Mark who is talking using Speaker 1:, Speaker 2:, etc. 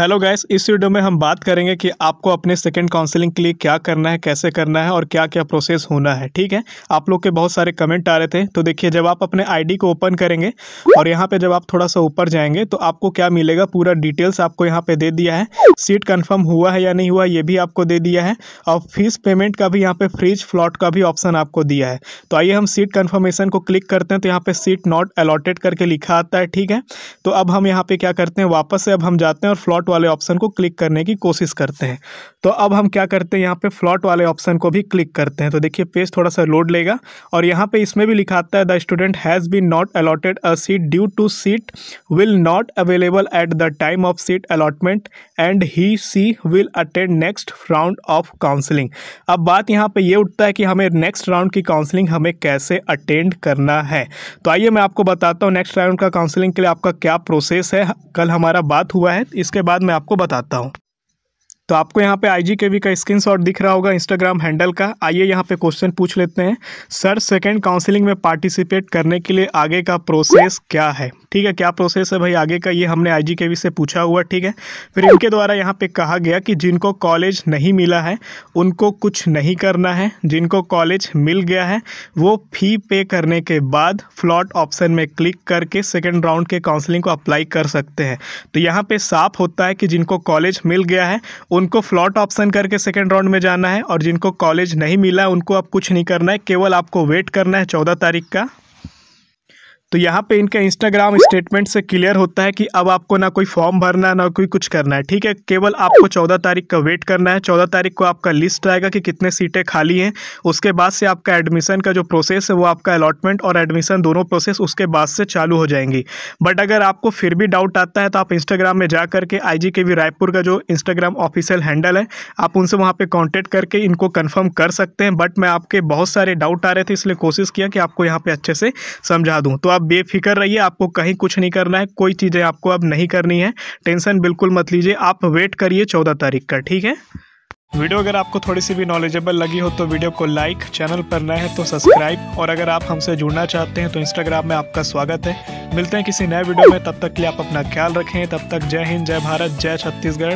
Speaker 1: hello guys इस video में हम बात करेंगे कि आपको अपने सेकंड काउंसलिंग के लिए क्या करना है कैसे करना है और क्या क्या प्रोसेस होना है ठीक है आप लोग के बहुत सारे कमेंट आ रहे थे तो देखिए जब आप अपने आईडी को ओपन करेंगे और यहाँ पे जब आप थोड़ा सा ऊपर जाएंगे तो आपको क्या मिलेगा पूरा डिटेल्स आपको यहाँ पर दे दिया है सीट कन्फर्म हुआ है या नहीं हुआ ये भी आपको दे दिया है और फीस पेमेंट का भी यहाँ पर फ्रीज फ्लॉट का भी ऑप्शन आपको दिया है तो आइए हम सीट कन्फर्मेशन को क्लिक करते हैं तो यहाँ पर सीट नॉट अलॉटेड करके लिखा आता है ठीक है तो अब हम यहाँ पर क्या करते हैं वापस से अब हम जाते हैं और फ्लॉट फ्लॉट वाले ऑप्शन को क्लिक करने की कोशिश करते हैं तो अब हम क्या करते हैं यहाँ पे फ्लॉट वाले ऑप्शन को भी क्लिक करते हैं तो देखिए पेज थोड़ा सा लोड लेगा और यहाँ पे इसमें भी लिखाता है the student has been not allotted a seat due to seat will not available at the time of seat allotment and he she will attend next round of counselling अब बात यहाँ पर यह उठता है कि हमें नेक्स्ट राउंड की काउंसलिंग हमें कैसे अटेंड करना है तो आइए मैं आपको बताता हूँ नेक्स्ट राउंड का काउंसलिंग के लिए आपका क्या प्रोसेस है कल हमारा बात हुआ है इसके बाद बाद मैं आपको बताता हूँ तो आपको यहाँ पे आई के वी का शॉट दिख रहा होगा इंस्टाग्राम हैंडल का आइए यहाँ पे क्वेश्चन पूछ लेते हैं सर सेकेंड काउंसिलिंग में पार्टिसिपेट करने के लिए आगे का प्रोसेस क्या है ठीक है क्या प्रोसेस है भाई आगे का ये हमने आई जी से पूछा हुआ ठीक है फिर इनके द्वारा यहाँ पे कहा गया कि जिनको कॉलेज नहीं मिला है उनको कुछ नहीं करना है जिनको कॉलेज मिल गया है वो फ़ी पे करने के बाद फ्लॉट ऑप्शन में क्लिक करके सेकेंड राउंड के काउंसिलिंग को अप्लाई कर सकते हैं तो यहाँ पर साफ होता है कि जिनको कॉलेज मिल गया है उनको फ्लॉट ऑप्शन करके सेकेंड राउंड में जाना है और जिनको कॉलेज नहीं मिला उनको अब कुछ नहीं करना है केवल आपको वेट करना है चौदह तारीख का तो यहाँ पे इनका इंस्टाग्राम स्टेटमेंट से क्लियर होता है कि अब आपको ना कोई फॉर्म भरना है ना कोई कुछ करना है ठीक है केवल आपको चौदह तारीख का वेट करना है चौदह तारीख को आपका लिस्ट आएगा कि कितने सीटें खाली हैं उसके बाद से आपका एडमिशन का जो प्रोसेस है वो आपका अलॉटमेंट और एडमिशन दोनों प्रोसेस उसके बाद से चालू हो जाएंगी बट अगर आपको फिर भी डाउट आता है तो आप इंस्टाग्राम में जा करके आई के वी रायपुर का जो इंस्टाग्राम ऑफिशियल हैंडल है आप उनसे वहाँ पर कॉन्टैक्ट करके इनको कन्फर्म कर सकते हैं बट मैं आपके बहुत सारे डाउट आ रहे थे इसलिए कोशिश किया कि आपको यहाँ पर अच्छे से समझा दूँ तो आप बेफिक्र रहिए आपको कहीं कुछ नहीं करना है कोई चीज़ें आपको अब नहीं करनी है टेंशन बिल्कुल मत लीजिए आप वेट करिए चौदह तारीख का ठीक है वीडियो अगर आपको थोड़ी सी भी नॉलेजेबल लगी हो तो वीडियो को लाइक चैनल पर नए हैं तो सब्सक्राइब और अगर आप हमसे जुड़ना चाहते हैं तो इंस्टाग्राम में आपका स्वागत है मिलते हैं किसी नए वीडियो में तब तक के लिए आप अपना ख्याल रखें तब तक जय हिंद जय भारत जय छत्तीसगढ़